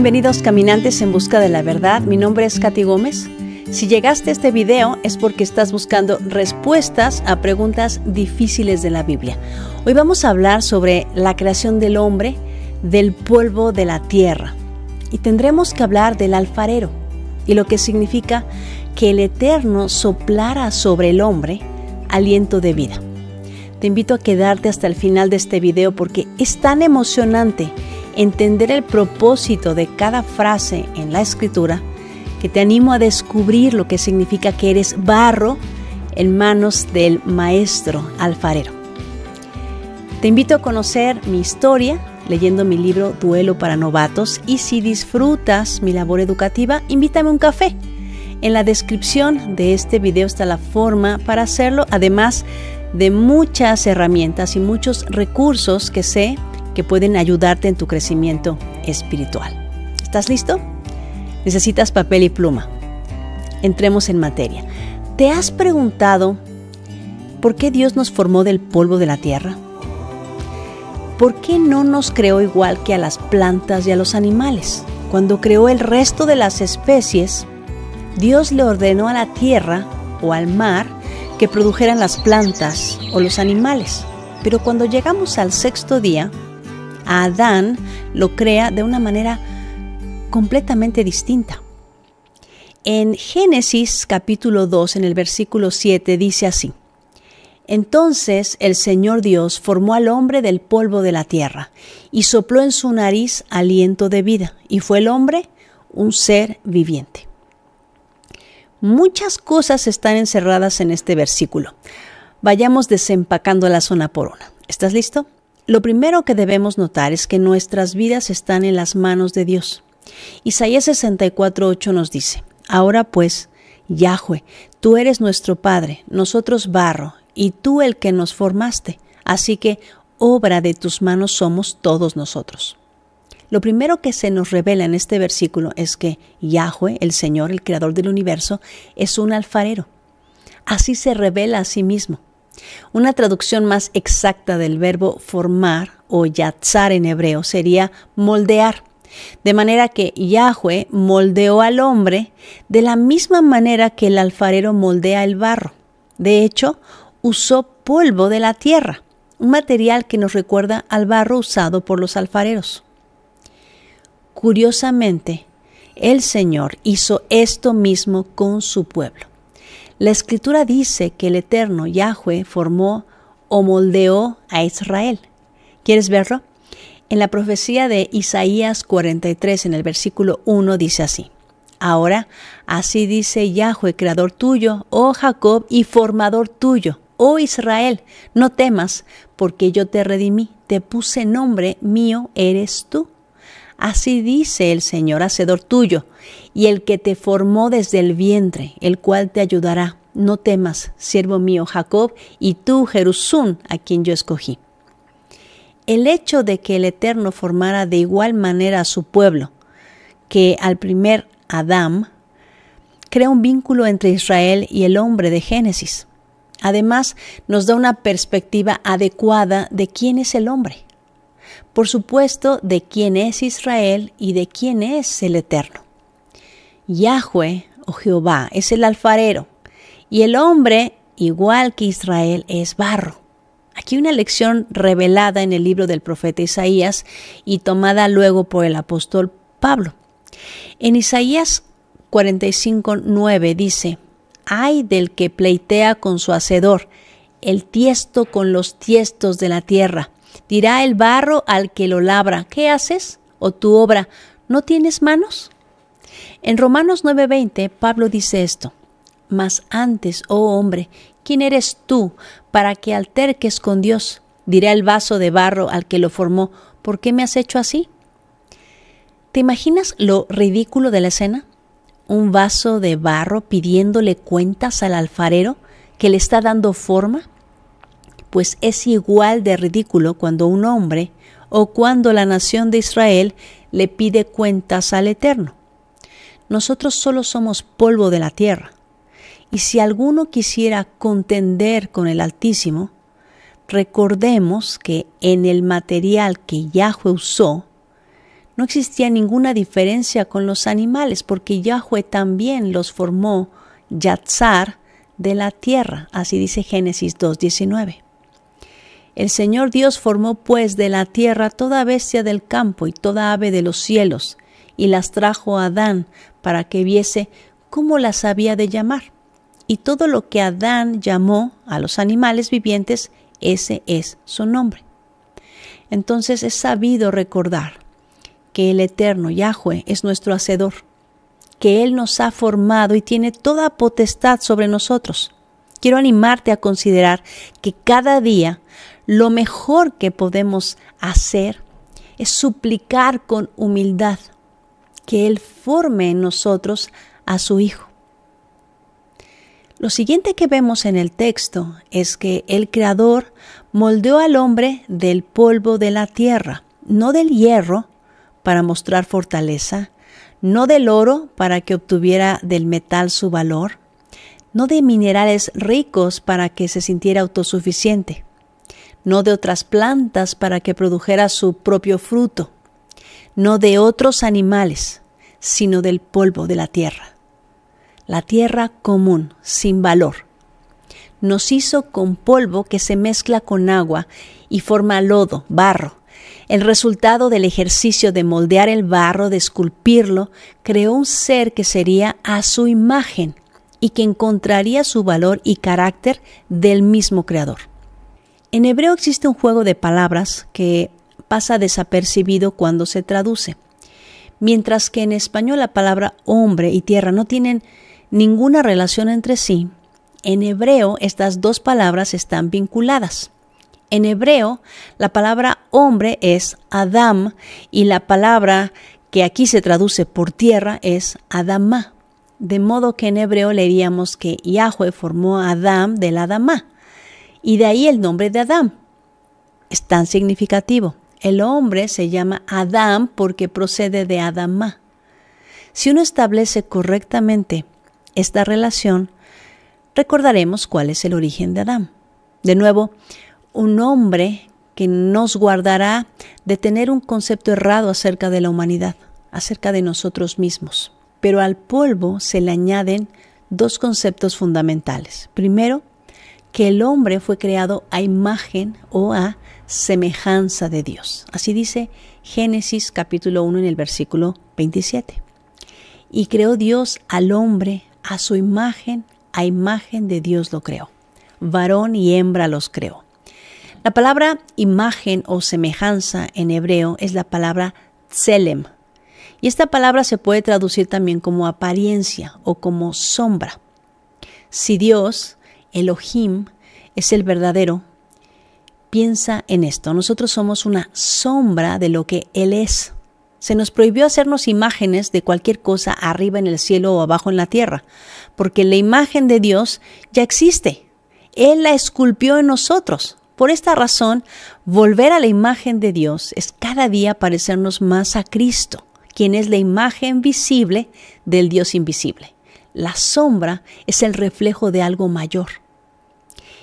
Bienvenidos caminantes en busca de la verdad, mi nombre es Katy Gómez. Si llegaste a este video es porque estás buscando respuestas a preguntas difíciles de la Biblia. Hoy vamos a hablar sobre la creación del hombre del polvo de la tierra y tendremos que hablar del alfarero y lo que significa que el Eterno soplara sobre el hombre aliento de vida. Te invito a quedarte hasta el final de este video porque es tan emocionante entender el propósito de cada frase en la escritura, que te animo a descubrir lo que significa que eres barro en manos del maestro alfarero. Te invito a conocer mi historia leyendo mi libro Duelo para Novatos y si disfrutas mi labor educativa, invítame un café. En la descripción de este video está la forma para hacerlo, además de muchas herramientas y muchos recursos que sé que pueden ayudarte en tu crecimiento espiritual. ¿Estás listo? Necesitas papel y pluma. Entremos en materia. ¿Te has preguntado por qué Dios nos formó del polvo de la tierra? ¿Por qué no nos creó igual que a las plantas y a los animales? Cuando creó el resto de las especies, Dios le ordenó a la tierra o al mar que produjeran las plantas o los animales. Pero cuando llegamos al sexto día, Adán lo crea de una manera completamente distinta. En Génesis capítulo 2, en el versículo 7, dice así, Entonces el Señor Dios formó al hombre del polvo de la tierra y sopló en su nariz aliento de vida, y fue el hombre un ser viviente. Muchas cosas están encerradas en este versículo. Vayamos desempacándolas una por una. ¿Estás listo? Lo primero que debemos notar es que nuestras vidas están en las manos de Dios. Isaías 64:8 nos dice, Ahora pues, Yahweh, tú eres nuestro Padre, nosotros barro, y tú el que nos formaste, así que obra de tus manos somos todos nosotros. Lo primero que se nos revela en este versículo es que Yahweh, el Señor, el Creador del universo, es un alfarero. Así se revela a sí mismo. Una traducción más exacta del verbo formar o yatzar en hebreo sería moldear. De manera que Yahweh moldeó al hombre de la misma manera que el alfarero moldea el barro. De hecho, usó polvo de la tierra, un material que nos recuerda al barro usado por los alfareros. Curiosamente, el Señor hizo esto mismo con su pueblo. La escritura dice que el eterno Yahweh formó o moldeó a Israel. ¿Quieres verlo? En la profecía de Isaías 43, en el versículo 1, dice así. Ahora, así dice Yahweh, creador tuyo, oh Jacob, y formador tuyo, oh Israel, no temas, porque yo te redimí, te puse nombre, mío eres tú. Así dice el Señor, Hacedor tuyo, y el que te formó desde el vientre, el cual te ayudará. No temas, siervo mío Jacob, y tú, Jerusún, a quien yo escogí. El hecho de que el Eterno formara de igual manera a su pueblo que al primer Adán, crea un vínculo entre Israel y el hombre de Génesis. Además, nos da una perspectiva adecuada de quién es el hombre por supuesto, de quién es Israel y de quién es el Eterno. Yahweh o oh Jehová es el alfarero, y el hombre, igual que Israel, es barro. Aquí una lección revelada en el libro del profeta Isaías y tomada luego por el apóstol Pablo. En Isaías 45:9 dice: Ay del que pleitea con su hacedor, el tiesto con los tiestos de la tierra, dirá el barro al que lo labra, ¿qué haces? ¿O tu obra no tienes manos? En Romanos 9:20, Pablo dice esto, mas antes, oh hombre, ¿quién eres tú para que alterques con Dios? Dirá el vaso de barro al que lo formó, ¿por qué me has hecho así? ¿Te imaginas lo ridículo de la escena? Un vaso de barro pidiéndole cuentas al alfarero que le está dando forma pues es igual de ridículo cuando un hombre o cuando la nación de Israel le pide cuentas al Eterno. Nosotros solo somos polvo de la tierra, y si alguno quisiera contender con el Altísimo, recordemos que en el material que Yahweh usó, no existía ninguna diferencia con los animales, porque Yahweh también los formó Yatzar de la tierra, así dice Génesis 2.19. El Señor Dios formó pues de la tierra toda bestia del campo y toda ave de los cielos, y las trajo a Adán para que viese cómo las había de llamar. Y todo lo que Adán llamó a los animales vivientes, ese es su nombre. Entonces es sabido recordar que el eterno Yahweh es nuestro Hacedor, que Él nos ha formado y tiene toda potestad sobre nosotros. Quiero animarte a considerar que cada día lo mejor que podemos hacer es suplicar con humildad que Él forme en nosotros a su Hijo. Lo siguiente que vemos en el texto es que el Creador moldeó al hombre del polvo de la tierra, no del hierro para mostrar fortaleza, no del oro para que obtuviera del metal su valor, no de minerales ricos para que se sintiera autosuficiente no de otras plantas para que produjera su propio fruto, no de otros animales, sino del polvo de la tierra. La tierra común, sin valor. Nos hizo con polvo que se mezcla con agua y forma lodo, barro. El resultado del ejercicio de moldear el barro, de esculpirlo, creó un ser que sería a su imagen y que encontraría su valor y carácter del mismo creador. En hebreo existe un juego de palabras que pasa desapercibido cuando se traduce, mientras que en español la palabra hombre y tierra no tienen ninguna relación entre sí. En hebreo estas dos palabras están vinculadas. En hebreo, la palabra hombre es Adam y la palabra que aquí se traduce por tierra es Adamá. De modo que en hebreo leeríamos que Yahweh formó a Adam del Adamá. Y de ahí el nombre de Adán. Es tan significativo. El hombre se llama Adán porque procede de Adama. Si uno establece correctamente esta relación, recordaremos cuál es el origen de Adán. De nuevo, un hombre que nos guardará de tener un concepto errado acerca de la humanidad, acerca de nosotros mismos. Pero al polvo se le añaden dos conceptos fundamentales. Primero, que el hombre fue creado a imagen o a semejanza de Dios. Así dice Génesis capítulo 1 en el versículo 27. Y creó Dios al hombre a su imagen, a imagen de Dios lo creó. Varón y hembra los creó. La palabra imagen o semejanza en hebreo es la palabra tselem. Y esta palabra se puede traducir también como apariencia o como sombra. Si Dios Elohim es el verdadero, piensa en esto. Nosotros somos una sombra de lo que Él es. Se nos prohibió hacernos imágenes de cualquier cosa arriba en el cielo o abajo en la tierra, porque la imagen de Dios ya existe. Él la esculpió en nosotros. Por esta razón, volver a la imagen de Dios es cada día parecernos más a Cristo, quien es la imagen visible del Dios invisible. La sombra es el reflejo de algo mayor.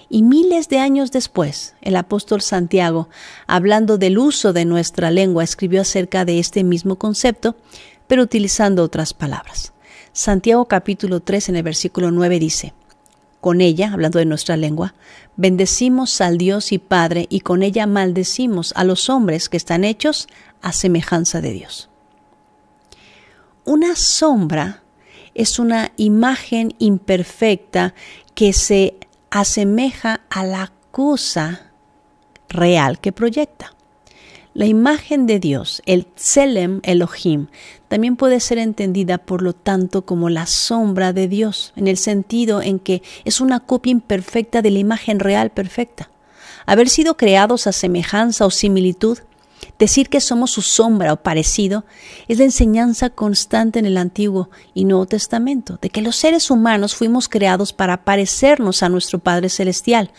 Y miles de años después, el apóstol Santiago, hablando del uso de nuestra lengua, escribió acerca de este mismo concepto, pero utilizando otras palabras. Santiago capítulo 3 en el versículo 9 dice, con ella, hablando de nuestra lengua, bendecimos al Dios y Padre y con ella maldecimos a los hombres que están hechos a semejanza de Dios. Una sombra es una imagen imperfecta que se asemeja a la cosa real que proyecta. La imagen de Dios, el Tselem Elohim, también puede ser entendida por lo tanto como la sombra de Dios, en el sentido en que es una copia imperfecta de la imagen real perfecta. Haber sido creados a semejanza o similitud Decir que somos su sombra o parecido es la enseñanza constante en el Antiguo y Nuevo Testamento, de que los seres humanos fuimos creados para parecernos a nuestro Padre Celestial.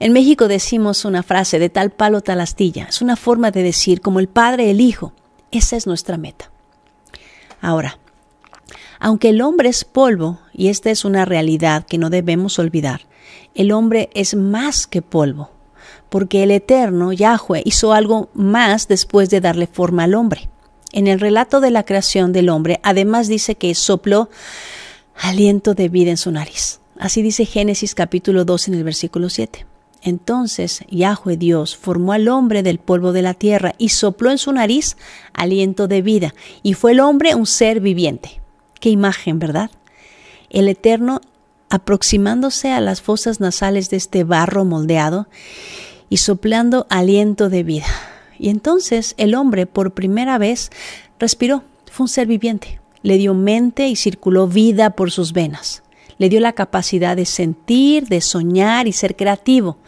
En México decimos una frase de tal palo tal astilla, es una forma de decir como el Padre el Hijo. Esa es nuestra meta. Ahora, aunque el hombre es polvo, y esta es una realidad que no debemos olvidar, el hombre es más que polvo porque el Eterno, Yahweh, hizo algo más después de darle forma al hombre. En el relato de la creación del hombre, además dice que sopló aliento de vida en su nariz. Así dice Génesis capítulo 2 en el versículo 7. Entonces Yahweh Dios formó al hombre del polvo de la tierra y sopló en su nariz aliento de vida, y fue el hombre un ser viviente. Qué imagen, ¿verdad? El Eterno aproximándose a las fosas nasales de este barro moldeado y soplando aliento de vida. Y entonces el hombre por primera vez respiró, fue un ser viviente, le dio mente y circuló vida por sus venas, le dio la capacidad de sentir, de soñar y ser creativo,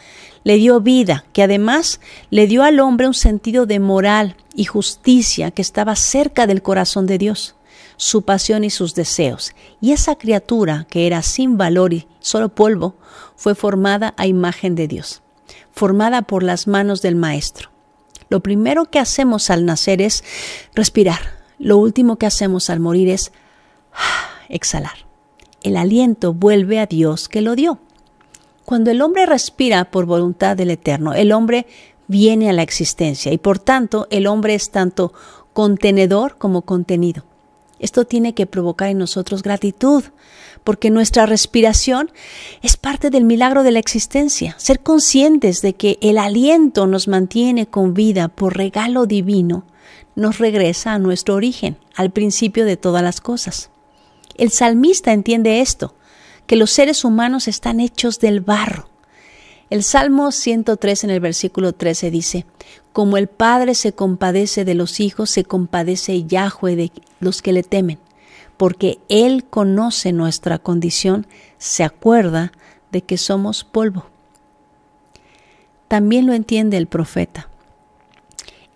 le dio vida, que además le dio al hombre un sentido de moral y justicia que estaba cerca del corazón de Dios su pasión y sus deseos. Y esa criatura, que era sin valor y solo polvo, fue formada a imagen de Dios formada por las manos del Maestro. Lo primero que hacemos al nacer es respirar. Lo último que hacemos al morir es ah, exhalar. El aliento vuelve a Dios que lo dio. Cuando el hombre respira por voluntad del Eterno, el hombre viene a la existencia y por tanto el hombre es tanto contenedor como contenido. Esto tiene que provocar en nosotros gratitud, porque nuestra respiración es parte del milagro de la existencia. Ser conscientes de que el aliento nos mantiene con vida por regalo divino nos regresa a nuestro origen, al principio de todas las cosas. El salmista entiende esto, que los seres humanos están hechos del barro. El Salmo 103 en el versículo 13 dice, Como el Padre se compadece de los hijos, se compadece Yahweh de los que le temen porque Él conoce nuestra condición, se acuerda de que somos polvo. También lo entiende el profeta.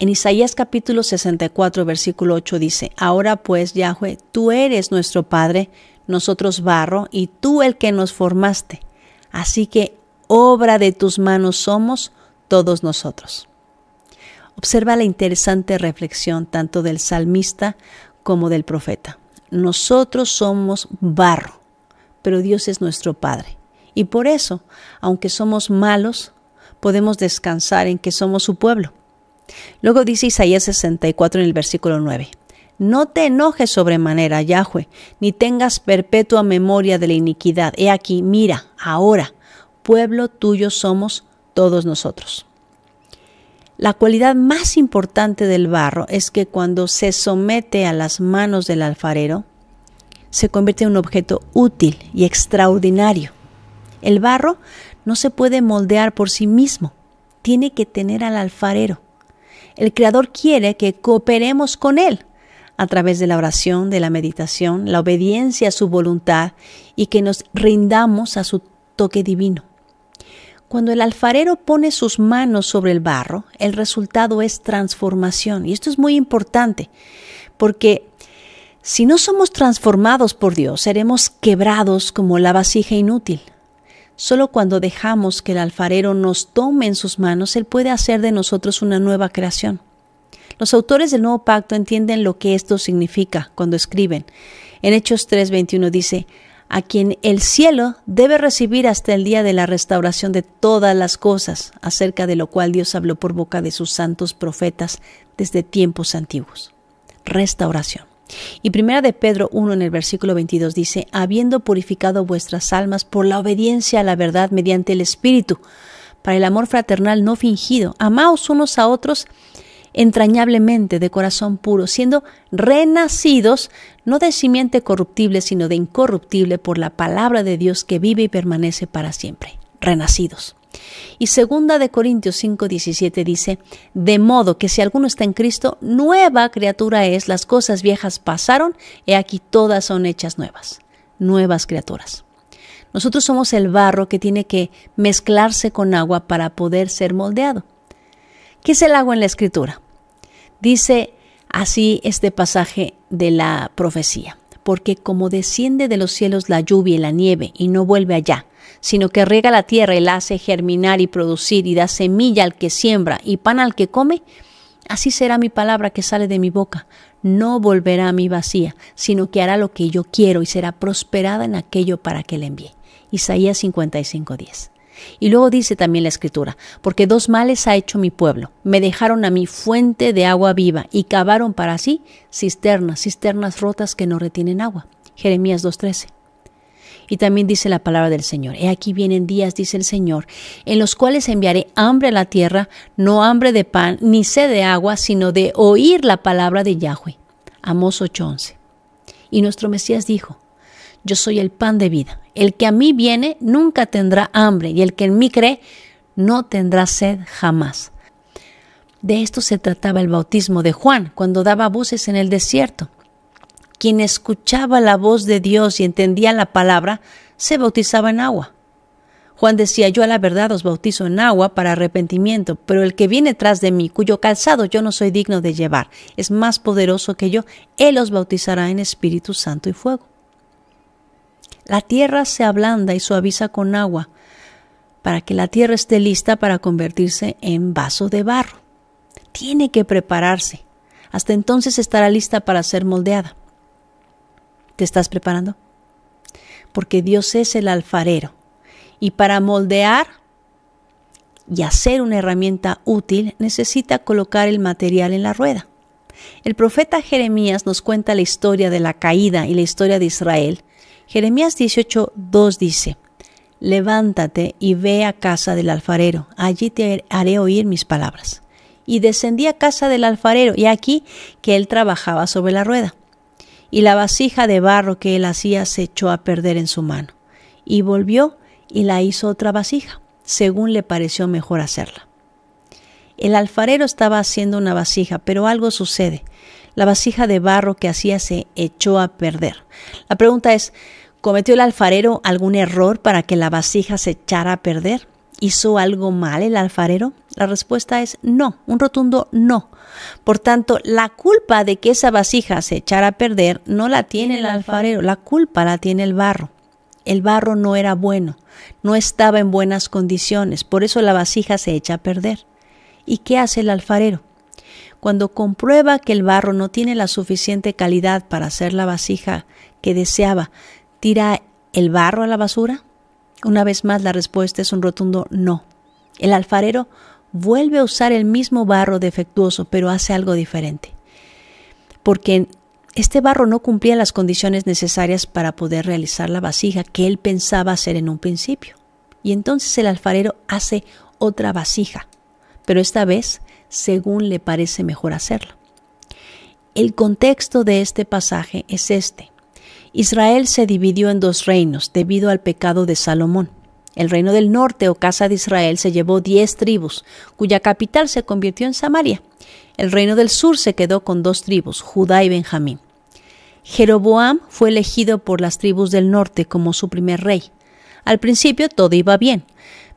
En Isaías capítulo 64, versículo 8 dice, Ahora pues, Yahweh, tú eres nuestro Padre, nosotros barro, y tú el que nos formaste. Así que obra de tus manos somos todos nosotros. Observa la interesante reflexión tanto del salmista como del profeta. Nosotros somos barro, pero Dios es nuestro Padre. Y por eso, aunque somos malos, podemos descansar en que somos su pueblo. Luego dice Isaías 64 en el versículo 9. No te enojes sobremanera, Yahweh, ni tengas perpetua memoria de la iniquidad. He aquí, mira, ahora, pueblo tuyo somos todos nosotros. La cualidad más importante del barro es que cuando se somete a las manos del alfarero, se convierte en un objeto útil y extraordinario. El barro no se puede moldear por sí mismo, tiene que tener al alfarero. El Creador quiere que cooperemos con Él a través de la oración, de la meditación, la obediencia a su voluntad y que nos rindamos a su toque divino. Cuando el alfarero pone sus manos sobre el barro, el resultado es transformación. Y esto es muy importante, porque si no somos transformados por Dios, seremos quebrados como la vasija inútil. Solo cuando dejamos que el alfarero nos tome en sus manos, Él puede hacer de nosotros una nueva creación. Los autores del Nuevo Pacto entienden lo que esto significa cuando escriben. En Hechos 3:21 dice, a quien el cielo debe recibir hasta el día de la restauración de todas las cosas, acerca de lo cual Dios habló por boca de sus santos profetas desde tiempos antiguos. Restauración. Y primera de Pedro 1 en el versículo 22 dice, habiendo purificado vuestras almas por la obediencia a la verdad mediante el Espíritu, para el amor fraternal no fingido, amaos unos a otros entrañablemente de corazón puro, siendo renacidos no de simiente corruptible, sino de incorruptible por la palabra de Dios que vive y permanece para siempre. Renacidos. Y segunda de Corintios 5:17 dice, de modo que si alguno está en Cristo, nueva criatura es, las cosas viejas pasaron, he aquí todas son hechas nuevas, nuevas criaturas. Nosotros somos el barro que tiene que mezclarse con agua para poder ser moldeado. ¿Qué es el agua en la escritura? Dice así este pasaje de la profecía, porque como desciende de los cielos la lluvia y la nieve y no vuelve allá, sino que riega la tierra y la hace germinar y producir y da semilla al que siembra y pan al que come, así será mi palabra que sale de mi boca. No volverá a mi vacía, sino que hará lo que yo quiero y será prosperada en aquello para que le envíe. Isaías 55:10. Y luego dice también la escritura, porque dos males ha hecho mi pueblo, me dejaron a mi fuente de agua viva y cavaron para sí cisternas, cisternas rotas que no retienen agua. Jeremías 2.13. Y también dice la palabra del Señor, He aquí vienen días, dice el Señor, en los cuales enviaré hambre a la tierra, no hambre de pan, ni sed de agua, sino de oír la palabra de Yahweh. Amos 8:11. Y nuestro Mesías dijo, Yo soy el pan de vida, el que a mí viene nunca tendrá hambre y el que en mí cree no tendrá sed jamás. De esto se trataba el bautismo de Juan cuando daba voces en el desierto. Quien escuchaba la voz de Dios y entendía la palabra, se bautizaba en agua. Juan decía, yo a la verdad os bautizo en agua para arrepentimiento, pero el que viene tras de mí, cuyo calzado yo no soy digno de llevar, es más poderoso que yo, él os bautizará en Espíritu Santo y fuego. La tierra se ablanda y suaviza con agua para que la tierra esté lista para convertirse en vaso de barro. Tiene que prepararse. Hasta entonces estará lista para ser moldeada. ¿Te estás preparando? Porque Dios es el alfarero. Y para moldear y hacer una herramienta útil necesita colocar el material en la rueda. El profeta Jeremías nos cuenta la historia de la caída y la historia de Israel Jeremías 18:2 dice, Levántate y ve a casa del alfarero, allí te haré oír mis palabras. Y descendí a casa del alfarero, y aquí que él trabajaba sobre la rueda. Y la vasija de barro que él hacía se echó a perder en su mano. Y volvió y la hizo otra vasija, según le pareció mejor hacerla. El alfarero estaba haciendo una vasija, pero algo sucede. La vasija de barro que hacía se echó a perder. La pregunta es, ¿Cometió el alfarero algún error para que la vasija se echara a perder? ¿Hizo algo mal el alfarero? La respuesta es no, un rotundo no. Por tanto, la culpa de que esa vasija se echara a perder no la tiene el alfarero, la culpa la tiene el barro. El barro no era bueno, no estaba en buenas condiciones, por eso la vasija se echa a perder. ¿Y qué hace el alfarero? Cuando comprueba que el barro no tiene la suficiente calidad para hacer la vasija que deseaba, ¿Tira el barro a la basura? Una vez más la respuesta es un rotundo no. El alfarero vuelve a usar el mismo barro defectuoso, pero hace algo diferente. Porque este barro no cumplía las condiciones necesarias para poder realizar la vasija que él pensaba hacer en un principio. Y entonces el alfarero hace otra vasija, pero esta vez según le parece mejor hacerlo. El contexto de este pasaje es este. Israel se dividió en dos reinos debido al pecado de Salomón. El reino del norte o casa de Israel se llevó diez tribus, cuya capital se convirtió en Samaria. El reino del sur se quedó con dos tribus, Judá y Benjamín. Jeroboam fue elegido por las tribus del norte como su primer rey. Al principio todo iba bien,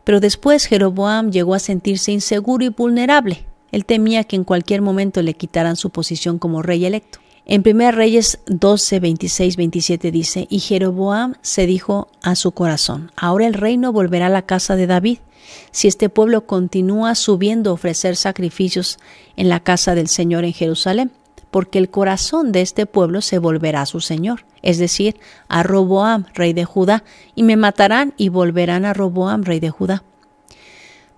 pero después Jeroboam llegó a sentirse inseguro y vulnerable. Él temía que en cualquier momento le quitaran su posición como rey electo. En 1 Reyes 12, 26, 27 dice, y Jeroboam se dijo a su corazón, ahora el reino volverá a la casa de David, si este pueblo continúa subiendo a ofrecer sacrificios en la casa del Señor en Jerusalén, porque el corazón de este pueblo se volverá a su Señor, es decir, a Roboam, rey de Judá, y me matarán y volverán a Roboam, rey de Judá.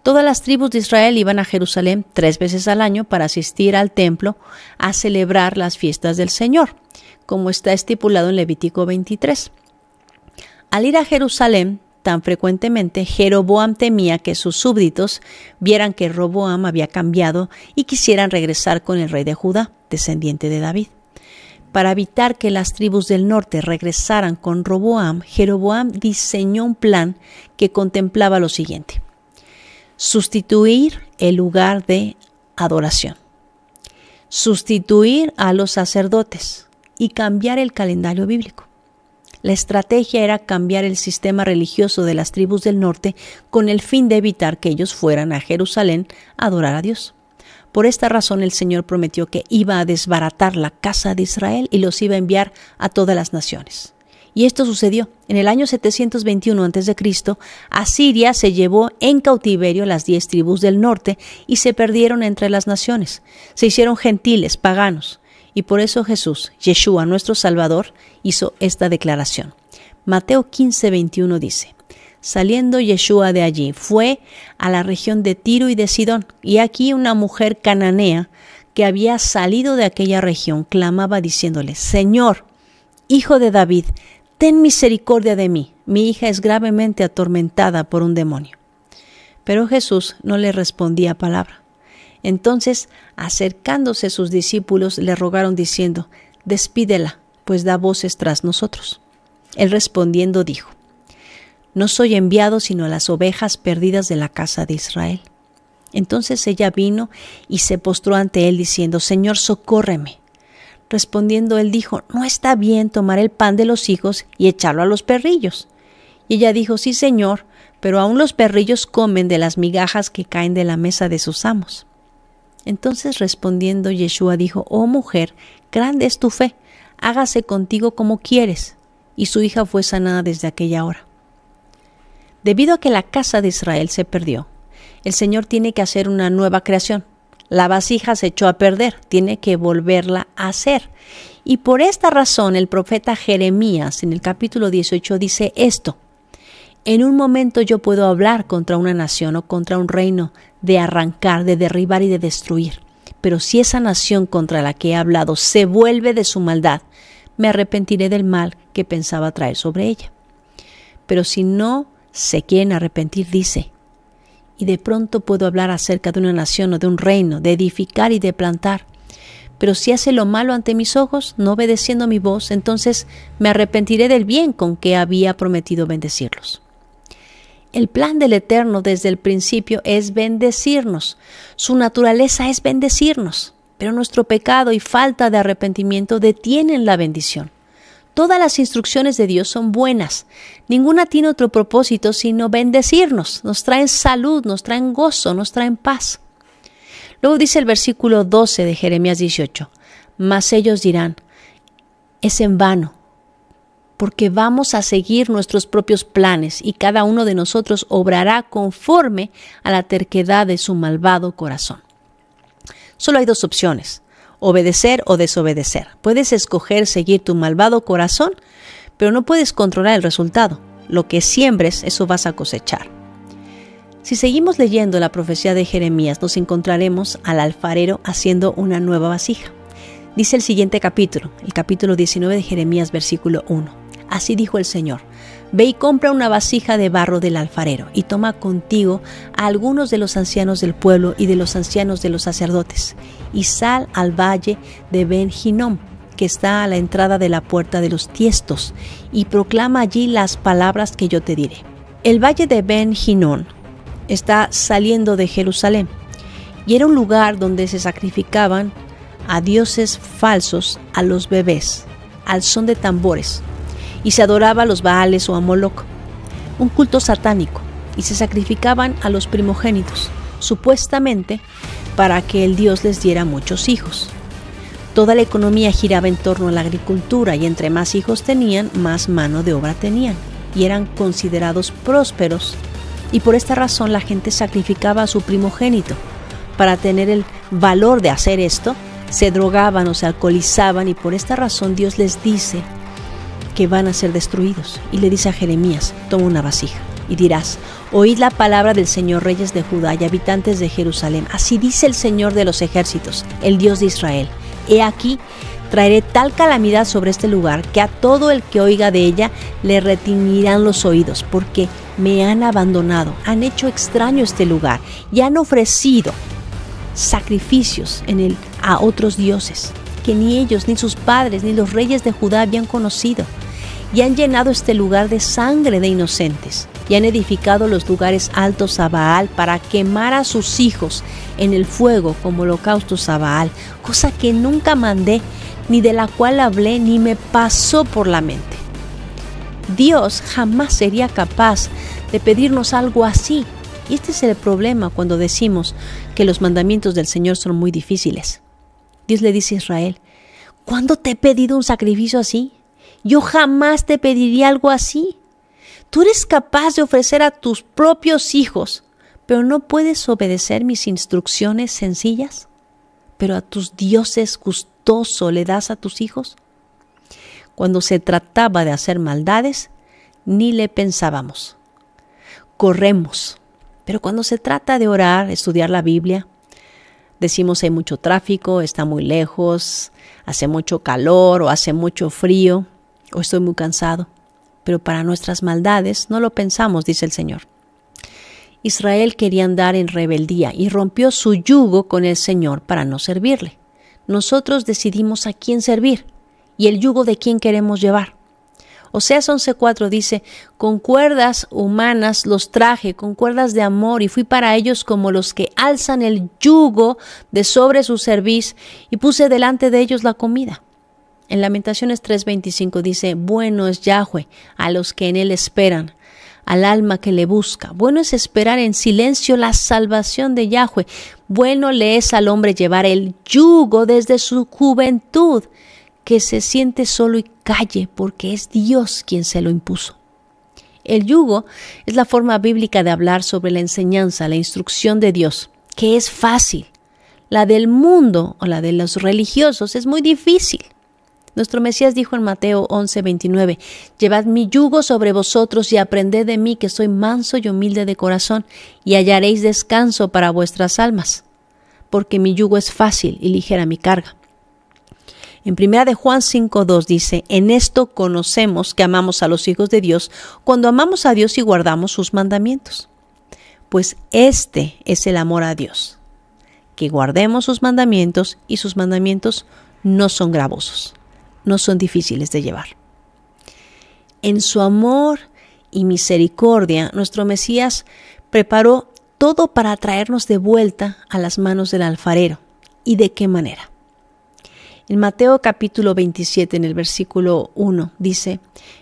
Todas las tribus de Israel iban a Jerusalén tres veces al año para asistir al templo a celebrar las fiestas del Señor, como está estipulado en Levítico 23. Al ir a Jerusalén tan frecuentemente, Jeroboam temía que sus súbditos vieran que Roboam había cambiado y quisieran regresar con el rey de Judá, descendiente de David. Para evitar que las tribus del norte regresaran con Roboam, Jeroboam diseñó un plan que contemplaba lo siguiente sustituir el lugar de adoración, sustituir a los sacerdotes y cambiar el calendario bíblico. La estrategia era cambiar el sistema religioso de las tribus del norte con el fin de evitar que ellos fueran a Jerusalén a adorar a Dios. Por esta razón el Señor prometió que iba a desbaratar la casa de Israel y los iba a enviar a todas las naciones. Y esto sucedió. En el año 721 a.C., Asiria se llevó en cautiverio las diez tribus del norte y se perdieron entre las naciones. Se hicieron gentiles, paganos. Y por eso Jesús, Yeshua, nuestro Salvador, hizo esta declaración. Mateo 15, 21 dice, Saliendo Yeshua de allí, fue a la región de Tiro y de Sidón, y aquí una mujer cananea que había salido de aquella región clamaba diciéndole, Señor, Hijo de David, ten misericordia de mí, mi hija es gravemente atormentada por un demonio. Pero Jesús no le respondía palabra. Entonces, acercándose sus discípulos, le rogaron diciendo, despídela, pues da voces tras nosotros. Él respondiendo dijo, No soy enviado sino a las ovejas perdidas de la casa de Israel. Entonces ella vino y se postró ante él diciendo, Señor, socórreme. Respondiendo él dijo, no está bien tomar el pan de los hijos y echarlo a los perrillos. Y ella dijo, sí, señor, pero aún los perrillos comen de las migajas que caen de la mesa de sus amos. Entonces respondiendo Yeshua dijo, Oh mujer, grande es tu fe, hágase contigo como quieres. Y su hija fue sanada desde aquella hora. Debido a que la casa de Israel se perdió, el Señor tiene que hacer una nueva creación, la vasija se echó a perder, tiene que volverla a hacer. Y por esta razón el profeta Jeremías en el capítulo 18 dice esto. En un momento yo puedo hablar contra una nación o contra un reino, de arrancar, de derribar y de destruir. Pero si esa nación contra la que he hablado se vuelve de su maldad, me arrepentiré del mal que pensaba traer sobre ella. Pero si no se quieren arrepentir, dice, y de pronto puedo hablar acerca de una nación o de un reino, de edificar y de plantar. Pero si hace lo malo ante mis ojos, no obedeciendo mi voz, entonces me arrepentiré del bien con que había prometido bendecirlos. El plan del Eterno desde el principio es bendecirnos. Su naturaleza es bendecirnos, pero nuestro pecado y falta de arrepentimiento detienen la bendición. Todas las instrucciones de Dios son buenas. Ninguna tiene otro propósito sino bendecirnos. Nos traen salud, nos traen gozo, nos traen paz. Luego dice el versículo 12 de Jeremías 18, mas ellos dirán, es en vano, porque vamos a seguir nuestros propios planes y cada uno de nosotros obrará conforme a la terquedad de su malvado corazón. Solo hay dos opciones obedecer o desobedecer. Puedes escoger seguir tu malvado corazón, pero no puedes controlar el resultado. Lo que siembres, eso vas a cosechar. Si seguimos leyendo la profecía de Jeremías, nos encontraremos al alfarero haciendo una nueva vasija. Dice el siguiente capítulo, el capítulo 19 de Jeremías, versículo 1. Así dijo el Señor, Ve y compra una vasija de barro del alfarero y toma contigo a algunos de los ancianos del pueblo y de los ancianos de los sacerdotes, y sal al valle de Ben Ginom, que está a la entrada de la puerta de los tiestos, y proclama allí las palabras que yo te diré. El valle de Ben Ginom está saliendo de Jerusalén, y era un lugar donde se sacrificaban a dioses falsos, a los bebés, al son de tambores, y se adoraba a los Baales o a Moloch, un culto satánico, y se sacrificaban a los primogénitos, supuestamente para que el dios les diera muchos hijos. Toda la economía giraba en torno a la agricultura y entre más hijos tenían, más mano de obra tenían, y eran considerados prósperos, y por esta razón la gente sacrificaba a su primogénito. Para tener el valor de hacer esto, se drogaban o se alcoholizaban y por esta razón Dios les dice que van a ser destruidos. Y le dice a Jeremías, toma una vasija y dirás, oíd la palabra del Señor reyes de Judá y habitantes de Jerusalén. Así dice el Señor de los ejércitos, el Dios de Israel. He aquí, traeré tal calamidad sobre este lugar que a todo el que oiga de ella le retiñirán los oídos, porque me han abandonado, han hecho extraño este lugar y han ofrecido sacrificios en él a otros dioses que ni ellos, ni sus padres, ni los reyes de Judá habían conocido y han llenado este lugar de sangre de inocentes y han edificado los lugares altos a Baal para quemar a sus hijos en el fuego como holocausto a Baal, cosa que nunca mandé, ni de la cual hablé, ni me pasó por la mente. Dios jamás sería capaz de pedirnos algo así. Y este es el problema cuando decimos que los mandamientos del Señor son muy difíciles. Dios le dice a Israel, ¿cuándo te he pedido un sacrificio así? Yo jamás te pediría algo así. Tú eres capaz de ofrecer a tus propios hijos, pero no puedes obedecer mis instrucciones sencillas. Pero a tus dioses gustoso le das a tus hijos. Cuando se trataba de hacer maldades, ni le pensábamos. Corremos. Pero cuando se trata de orar, estudiar la Biblia, decimos hay mucho tráfico, está muy lejos, hace mucho calor o hace mucho frío estoy muy cansado. Pero para nuestras maldades no lo pensamos, dice el Señor. Israel quería andar en rebeldía y rompió su yugo con el Señor para no servirle. Nosotros decidimos a quién servir y el yugo de quién queremos llevar. Oseas 11:4 dice, con cuerdas humanas los traje, con cuerdas de amor, y fui para ellos como los que alzan el yugo de sobre su cerviz, y puse delante de ellos la comida. En Lamentaciones 3:25 dice, bueno es Yahweh a los que en él esperan, al alma que le busca. Bueno es esperar en silencio la salvación de Yahweh. Bueno le es al hombre llevar el yugo desde su juventud, que se siente solo y calle, porque es Dios quien se lo impuso. El yugo es la forma bíblica de hablar sobre la enseñanza, la instrucción de Dios, que es fácil. La del mundo o la de los religiosos es muy difícil. Nuestro Mesías dijo en Mateo 11:29, Llevad mi yugo sobre vosotros y aprended de mí que soy manso y humilde de corazón, y hallaréis descanso para vuestras almas, porque mi yugo es fácil y ligera mi carga. En primera de Juan 5:2 dice, En esto conocemos que amamos a los hijos de Dios cuando amamos a Dios y guardamos sus mandamientos. Pues este es el amor a Dios, que guardemos sus mandamientos y sus mandamientos no son gravosos no son difíciles de llevar. En su amor y misericordia, nuestro Mesías preparó todo para traernos de vuelta a las manos del alfarero. ¿Y de qué manera? En Mateo capítulo 27, en el versículo 1, dice,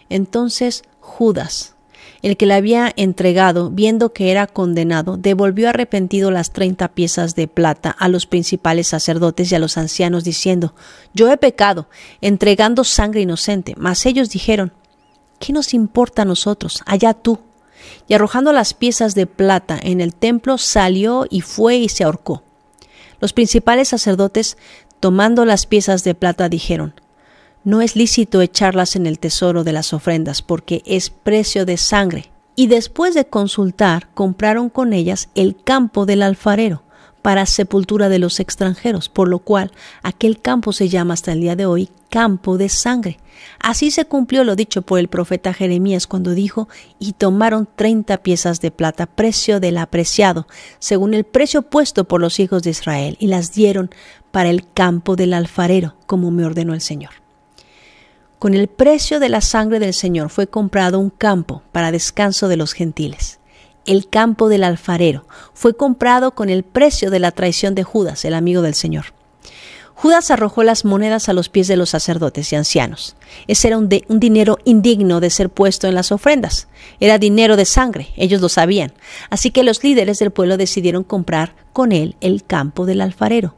Entonces Judas, el que la había entregado, viendo que era condenado, devolvió arrepentido las treinta piezas de plata a los principales sacerdotes y a los ancianos, diciendo, Yo he pecado, entregando sangre inocente. Mas ellos dijeron, ¿Qué nos importa a nosotros? Allá tú. Y arrojando las piezas de plata en el templo, salió y fue y se ahorcó. Los principales sacerdotes, tomando las piezas de plata, dijeron, no es lícito echarlas en el tesoro de las ofrendas porque es precio de sangre. Y después de consultar, compraron con ellas el campo del alfarero para sepultura de los extranjeros, por lo cual aquel campo se llama hasta el día de hoy campo de sangre. Así se cumplió lo dicho por el profeta Jeremías cuando dijo, y tomaron treinta piezas de plata, precio del apreciado, según el precio puesto por los hijos de Israel, y las dieron para el campo del alfarero, como me ordenó el Señor. Con el precio de la sangre del Señor fue comprado un campo para descanso de los gentiles. El campo del alfarero fue comprado con el precio de la traición de Judas, el amigo del Señor. Judas arrojó las monedas a los pies de los sacerdotes y ancianos. Ese era un, dinero indigno de ser puesto en las ofrendas. Era dinero de sangre, ellos lo sabían. Así que los líderes del pueblo decidieron comprar con él el campo del alfarero.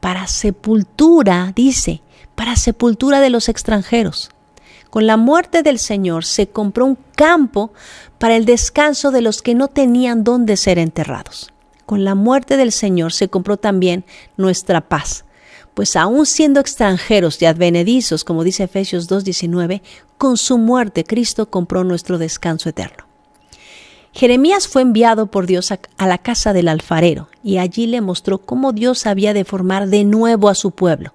Para sepultura, dice, para sepultura de los extranjeros. Con la muerte del Señor se compró un campo para el descanso de los que no tenían dónde ser enterrados. Con la muerte del Señor se compró también nuestra paz, pues aún siendo extranjeros y advenedizos, como dice Efesios 2.19, con su muerte Cristo compró nuestro descanso eterno. Jeremías fue enviado por Dios a, a, la casa del alfarero y allí le mostró cómo Dios había de formar de nuevo a su pueblo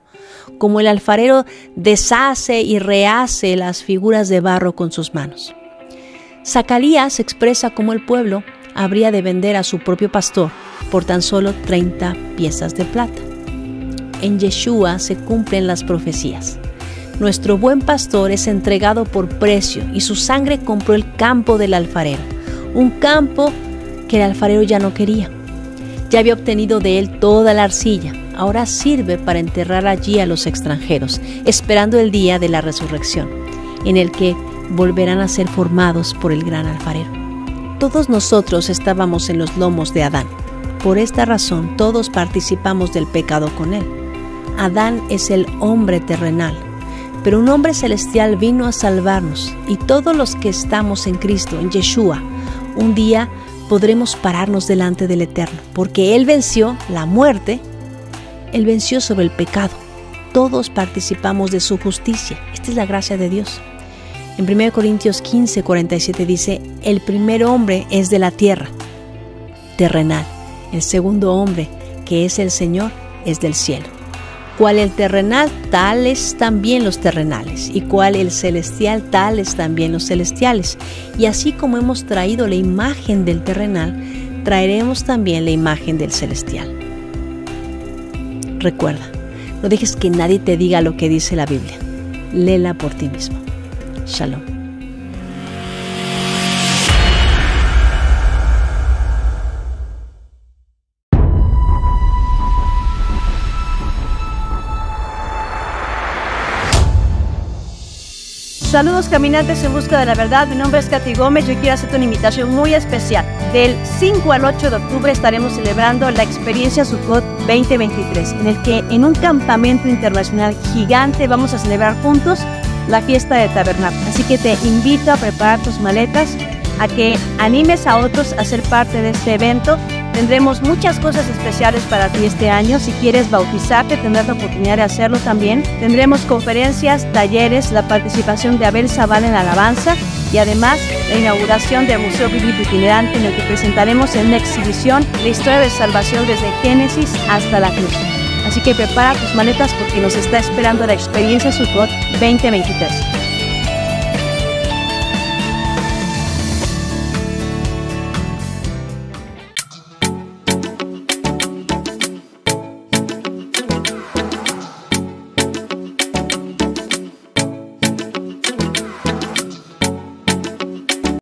como el alfarero deshace y rehace las figuras de barro con sus manos. Zacalías expresa cómo el pueblo habría de vender a su propio pastor por tan solo 30 piezas de plata. En Yeshua se cumplen las profecías. Nuestro buen pastor es entregado por precio y su sangre compró el campo del alfarero, un campo que el alfarero ya no quería. Ya había obtenido de él toda la arcilla, ahora sirve para enterrar allí a los extranjeros, esperando el día de la resurrección, en el que volverán a ser formados por el gran alfarero. Todos nosotros estábamos en los lomos de Adán. Por esta razón todos participamos del pecado con él. Adán es el hombre terrenal, pero un hombre celestial vino a salvarnos y todos los que estamos en Cristo, en Yeshua, un día podremos pararnos delante del Eterno, porque Él venció la muerte él venció sobre el pecado. Todos participamos de su justicia. Esta es la gracia de Dios. En 1 Corintios 15, 47 dice, el primer hombre es de la tierra, terrenal. El segundo hombre, que es el Señor, es del cielo. Cual el terrenal, tales también los terrenales, y cual el celestial, tales también los celestiales. Y así como hemos traído la imagen del terrenal, traeremos también la imagen del celestial. Recuerda, no dejes que nadie te diga lo que dice la Biblia. Léela por ti mismo. Shalom. Saludos caminantes en busca de la verdad, mi nombre es Katy Gómez, yo quiero hacerte una invitación muy especial. Del 5 al 8 de octubre estaremos celebrando la experiencia Sucot 2023, en el que en un campamento internacional gigante vamos a celebrar juntos la fiesta de Tabernáculo. Así que te invito a preparar tus maletas, a que animes a otros a ser parte de este evento Tendremos muchas cosas especiales para ti este año. Si quieres bautizarte, tendrás la oportunidad de hacerlo también. Tendremos conferencias, talleres, la participación de Abel Zaval en alabanza y además la inauguración del Museo Bíblico Itinerante en el que presentaremos en una exhibición la historia de salvación desde Génesis hasta la cruz. Así que prepara tus maletas porque nos está esperando la experiencia Sucot 2023.